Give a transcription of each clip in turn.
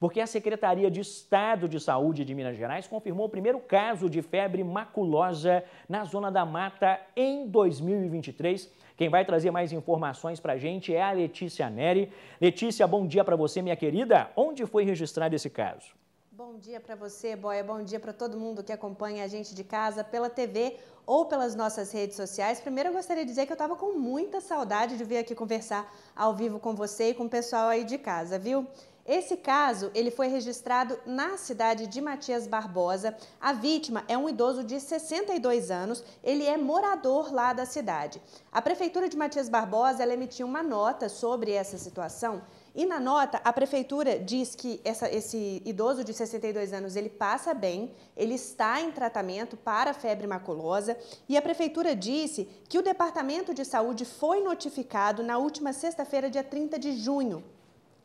Porque a Secretaria de Estado de Saúde de Minas Gerais confirmou o primeiro caso de febre maculosa na Zona da Mata em 2023. Quem vai trazer mais informações para a gente é a Letícia Neri. Letícia, bom dia para você, minha querida. Onde foi registrado esse caso? Bom dia para você, Boia. Bom dia para todo mundo que acompanha a gente de casa pela TV ou pelas nossas redes sociais. Primeiro, eu gostaria de dizer que eu estava com muita saudade de vir aqui conversar ao vivo com você e com o pessoal aí de casa, viu? Esse caso, ele foi registrado na cidade de Matias Barbosa. A vítima é um idoso de 62 anos, ele é morador lá da cidade. A prefeitura de Matias Barbosa, ela emitiu uma nota sobre essa situação e na nota, a prefeitura diz que essa, esse idoso de 62 anos ele passa bem, ele está em tratamento para febre maculosa e a prefeitura disse que o Departamento de Saúde foi notificado na última sexta-feira, dia 30 de junho,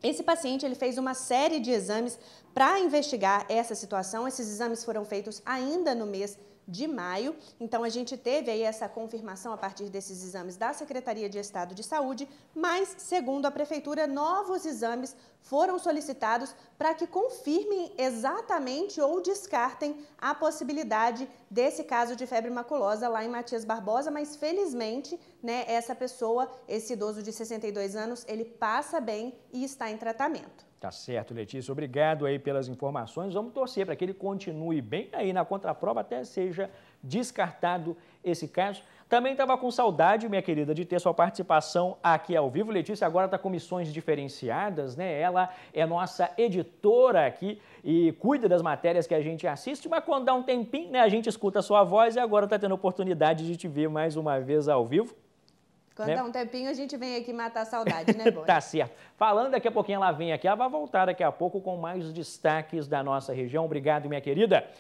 esse paciente ele fez uma série de exames para investigar essa situação. Esses exames foram feitos ainda no mês de maio. Então a gente teve aí essa confirmação a partir desses exames da Secretaria de Estado de Saúde, mas segundo a prefeitura, novos exames foram solicitados para que confirmem exatamente ou descartem a possibilidade desse caso de febre maculosa lá em Matias Barbosa, mas felizmente, né, essa pessoa, esse idoso de 62 anos, ele passa bem e está em tratamento. Tá certo, Letícia. Obrigado aí pelas informações. Vamos torcer para que ele continue bem aí na contraprova até seja descartado esse caso. Também estava com saudade, minha querida, de ter sua participação aqui ao vivo. Letícia agora está com missões diferenciadas, né? Ela é nossa editora aqui e cuida das matérias que a gente assiste, mas quando dá um tempinho, né, a gente escuta a sua voz e agora está tendo oportunidade de te ver mais uma vez ao vivo. Quando né? dá um tempinho, a gente vem aqui matar a saudade, né, Bora? tá certo. Falando daqui a pouquinho, ela vem aqui. Ela vai voltar daqui a pouco com mais destaques da nossa região. Obrigado, minha querida.